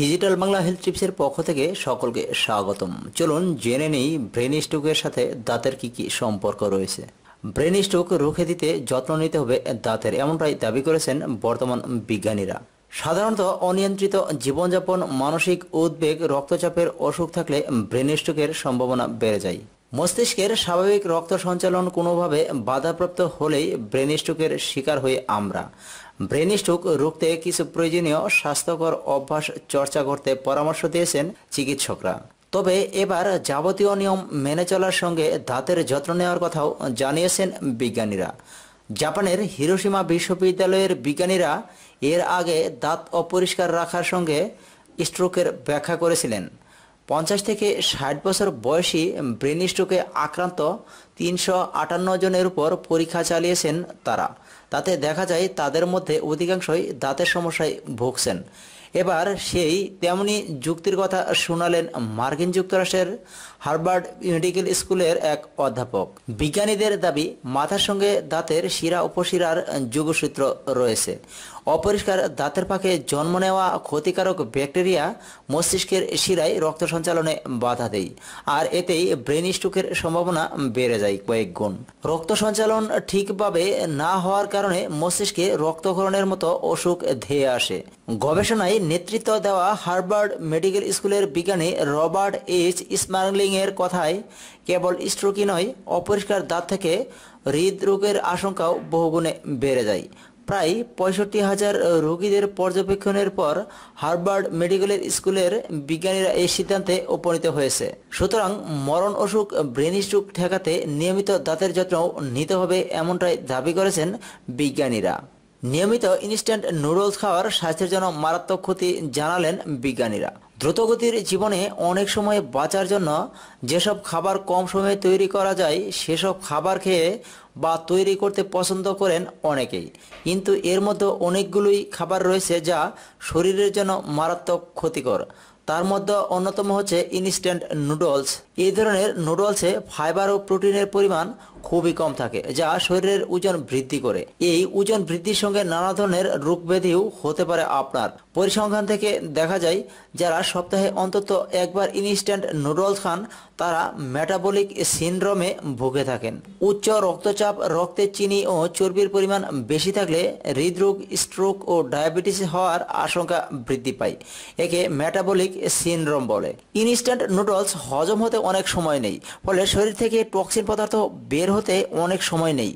digital Bangla health টিপসের পক্ষ থেকে সকলকে স্বাগতম চলুন জেনে নেই ব্রেন স্ট্রোকের সাথে দাঁতের কি কি সম্পর্ক রয়েছে ব্রেন স্ট্রোক রুখে দিতে যত্ন নিতে হবে দাঁতের এমনটাই দাবি করেছেন বর্তমান বিজ্ঞানীরা সাধারণত অনিয়ন্ত্রিত জীবনযাপন মানসিক উদ্বেগ রক্তচাপের অসুখ থাকলে ব্রেন স্ট্রোকের সম্ভাবনা বেড়ে যায় মস্তিষ্কের স্বাভাবিক রক্ত সঞ্চালন কোনোভাবে বাধাপ্রাপ্ত হলেই ব্রেন স্ট্রোকের শিকার হই আমরা ব্রেন স্ট্রোক রুখতে কিছু প্রয়োজনীয় স্বাস্থ্যকর অভ্যাস চর্চা করতে পরামর্শ দিয়েছেন চিকিৎসকরা তবে এবার যাবতীয় নিয়ম মেনে চলার সঙ্গে দাঁতের যত্ন নেওয়ার কথাও জানিয়েছেন বিজ্ঞানীরা জাপানের হিরোসীমা বিশ্ববিদ্যালয়ের বিজ্ঞানীরা এর আগে দাঁত অপরিষ্কার রাখার সঙ্গে স্ট্রোকের ব্যাখ্যা করেছিলেন পঞ্চাশ থেকে ষাট বছর বয়সী ব্রেন স্ট্রোকে আক্রান্ত তিনশো আটান্ন জনের উপর পরীক্ষা চালিয়েছেন তারা তাতে দেখা যায় তাদের মধ্যে অধিকাংশই দাঁতের সমস্যায় ভুগছেন এবার সেই তেমনি যুক্তির কথা শোনালেন মার্কিন যুক্তরাষ্ট্রের হার্ভার্ড মেডিকেল স্কুলের এক অধ্যাপক বিজ্ঞানীদের দাবি মাথার সঙ্গে দাঁতের শিরা উপশিরার যোগসূত্র রয়েছে অপরিষ্কার দাঁতের পাখে জন্ম নেওয়া ক্ষতিকারক ব্যাকটেরিয়া মস্তিষ্কের শিরায় রক্ত সঞ্চালনে বাধা দেয় আর এতেই ব্রেন স্ট্রোকের সম্ভাবনা বেড়ে যায় কয়েক গুণ রক্ত সঞ্চালন ঠিকভাবে না হওয়ার কারণে মস্তিষ্কে রক্তক্ষরণের মতো অসুখ ধেয়ে আসে গবেষণায় নেতৃত্ব দেওয়া হার্ভার্ড মেডিকেল স্কুলের বিজ্ঞানী রবার্ট এইচ স্মার্লিংয়ের কথায় কেবল স্ট্রোকই নয় অপরিষ্কার দাঁত থেকে হৃদরোগের আশঙ্কাও বহুগুণে বেড়ে যায় প্রায় পঁয়ষট্টি হাজার রোগীদের পর্যবেক্ষণের পর হার্ভার্ড মেডিকেলের স্কুলের বিজ্ঞানীরা এই সিদ্ধান্তে উপনীত হয়েছে সুতরাং মরণ অসুখ ব্রেন স্ট্রোক ঠেকাতে নিয়মিত দাঁতের যত্ন নিতে হবে এমনটাই দাবি করেছেন বিজ্ঞানীরা নিয়মিত ইনস্ট্যান্ট নুডলস খাওয়ার স্বাস্থ্যের জন্য মারাত্মক ক্ষতি জানালেন বিজ্ঞানীরা দ্রুতগতির জীবনে অনেক সময় বাঁচার জন্য যেসব খাবার কম সময়ে তৈরি করা যায় সেসব খাবার খেয়ে বা তৈরি করতে পছন্দ করেন অনেকেই কিন্তু এর মধ্যে অনেকগুলোই খাবার রয়েছে যা শরীরের জন্য মারাত্মক ক্ষতিকর তার মধ্যে অন্যতম হচ্ছে ইনস্ট্যান্ট নুডলস এই ধরনের নুডলসে ফাইবার ও প্রোটিনের পরিমাণ খুবই কম থাকে যা শরীরের ওজন বৃদ্ধি করে এই ওজন বৃদ্ধির সঙ্গে নানা ধরনের রোগব্যাধিও হতে পারে আপনার পরিসংখ্যান থেকে দেখা যায় যারা সপ্তাহে অন্তত একবার ইনস্ট্যান্ট নুডলস খান তারা মেটাবলিক সিনড্রোমে ভুগে থাকেন উচ্চ রক্তচাপ রক্তে চিনি ও চর্বির পরিমাণ বেশি থাকলে হৃদরোগ স্ট্রোক ও ডায়াবেটিস হওয়ার আশঙ্কা বৃদ্ধি পায় একে মেটাবলিক সিনড্রোম বলে ইনস্ট্যান্ট নুডলস হজম হতে অনেক সময় নেই ফলে শরীর থেকে টক্সিন পদার্থ বের বের হতে অনেক সময় নেই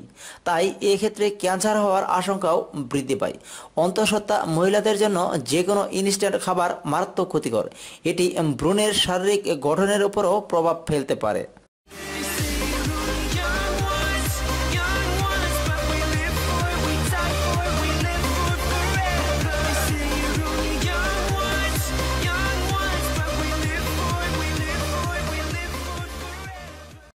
তাই এক্ষেত্রে ক্যান্সার হওয়ার আশঙ্কাও বৃদ্ধি পায় অন্তঃসত্ত্বা মহিলাদের জন্য যে কোনো ইনস্ট্যান্ট খাবার মারাত্মক ক্ষতিকর এটি ভ্রূণের শারীরিক গঠনের উপরও প্রভাব ফেলতে পারে